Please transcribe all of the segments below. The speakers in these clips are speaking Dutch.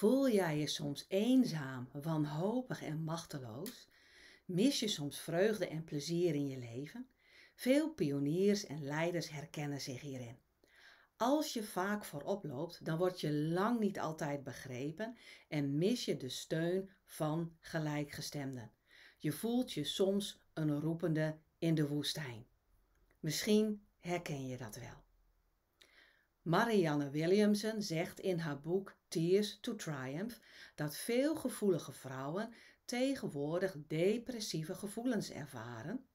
Voel jij je soms eenzaam, wanhopig en machteloos? Mis je soms vreugde en plezier in je leven? Veel pioniers en leiders herkennen zich hierin. Als je vaak voorop loopt, dan word je lang niet altijd begrepen en mis je de steun van gelijkgestemden. Je voelt je soms een roepende in de woestijn. Misschien herken je dat wel. Marianne Williamson zegt in haar boek Tears to Triumph dat veel gevoelige vrouwen tegenwoordig depressieve gevoelens ervaren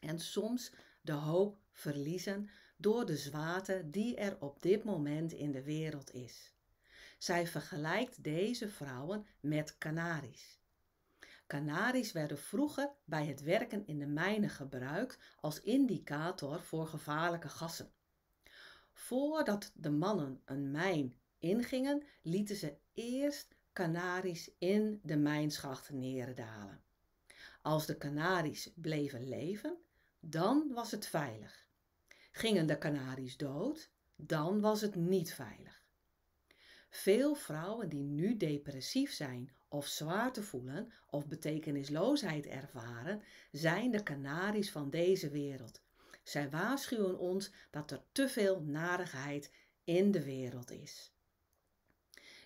en soms de hoop verliezen door de zwaarte die er op dit moment in de wereld is. Zij vergelijkt deze vrouwen met kanaries. Kanaries werden vroeger bij het werken in de mijnen gebruikt als indicator voor gevaarlijke gassen. Voordat de mannen een mijn ingingen, lieten ze eerst kanaries in de mijnschacht neerdalen. Als de kanaries bleven leven, dan was het veilig. Gingen de kanaries dood, dan was het niet veilig. Veel vrouwen die nu depressief zijn of zwaar te voelen of betekenisloosheid ervaren, zijn de kanaries van deze wereld zij waarschuwen ons dat er te veel narigheid in de wereld is.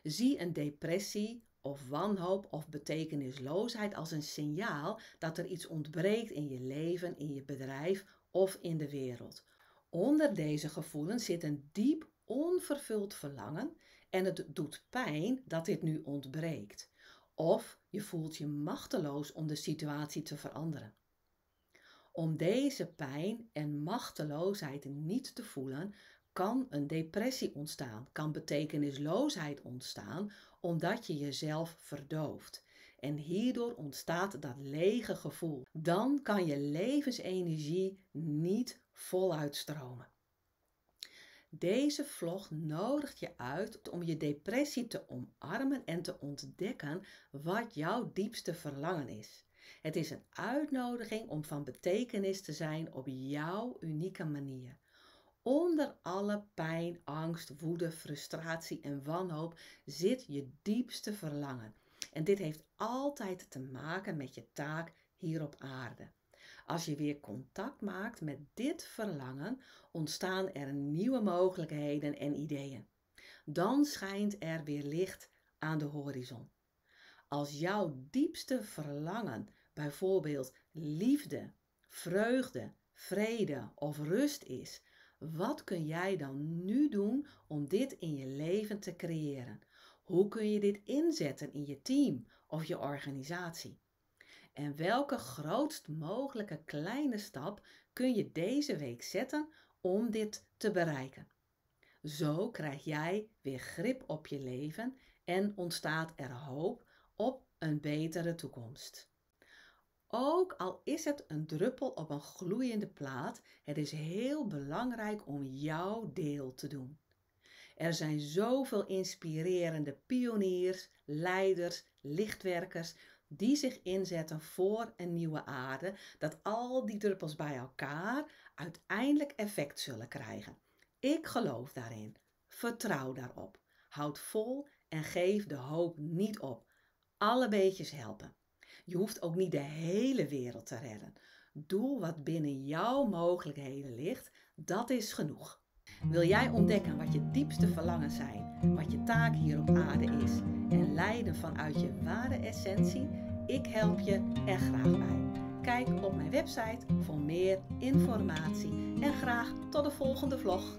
Zie een depressie of wanhoop of betekenisloosheid als een signaal dat er iets ontbreekt in je leven, in je bedrijf of in de wereld. Onder deze gevoelens zit een diep onvervuld verlangen en het doet pijn dat dit nu ontbreekt. Of je voelt je machteloos om de situatie te veranderen. Om deze pijn en machteloosheid niet te voelen, kan een depressie ontstaan, kan betekenisloosheid ontstaan, omdat je jezelf verdooft. En hierdoor ontstaat dat lege gevoel. Dan kan je levensenergie niet voluit stromen. Deze vlog nodigt je uit om je depressie te omarmen en te ontdekken wat jouw diepste verlangen is. Het is een uitnodiging om van betekenis te zijn op jouw unieke manier. Onder alle pijn, angst, woede, frustratie en wanhoop zit je diepste verlangen. En dit heeft altijd te maken met je taak hier op aarde. Als je weer contact maakt met dit verlangen, ontstaan er nieuwe mogelijkheden en ideeën. Dan schijnt er weer licht aan de horizon. Als jouw diepste verlangen bijvoorbeeld liefde, vreugde, vrede of rust is, wat kun jij dan nu doen om dit in je leven te creëren? Hoe kun je dit inzetten in je team of je organisatie? En welke grootst mogelijke kleine stap kun je deze week zetten om dit te bereiken? Zo krijg jij weer grip op je leven en ontstaat er hoop op een betere toekomst. Ook al is het een druppel op een gloeiende plaat, het is heel belangrijk om jouw deel te doen. Er zijn zoveel inspirerende pioniers, leiders, lichtwerkers die zich inzetten voor een nieuwe aarde, dat al die druppels bij elkaar uiteindelijk effect zullen krijgen. Ik geloof daarin. Vertrouw daarop. Houd vol en geef de hoop niet op. Alle beetjes helpen. Je hoeft ook niet de hele wereld te redden. Doe wat binnen jouw mogelijkheden ligt, dat is genoeg. Wil jij ontdekken wat je diepste verlangen zijn, wat je taak hier op aarde is en leiden vanuit je ware essentie? Ik help je er graag bij. Kijk op mijn website voor meer informatie en graag tot de volgende vlog.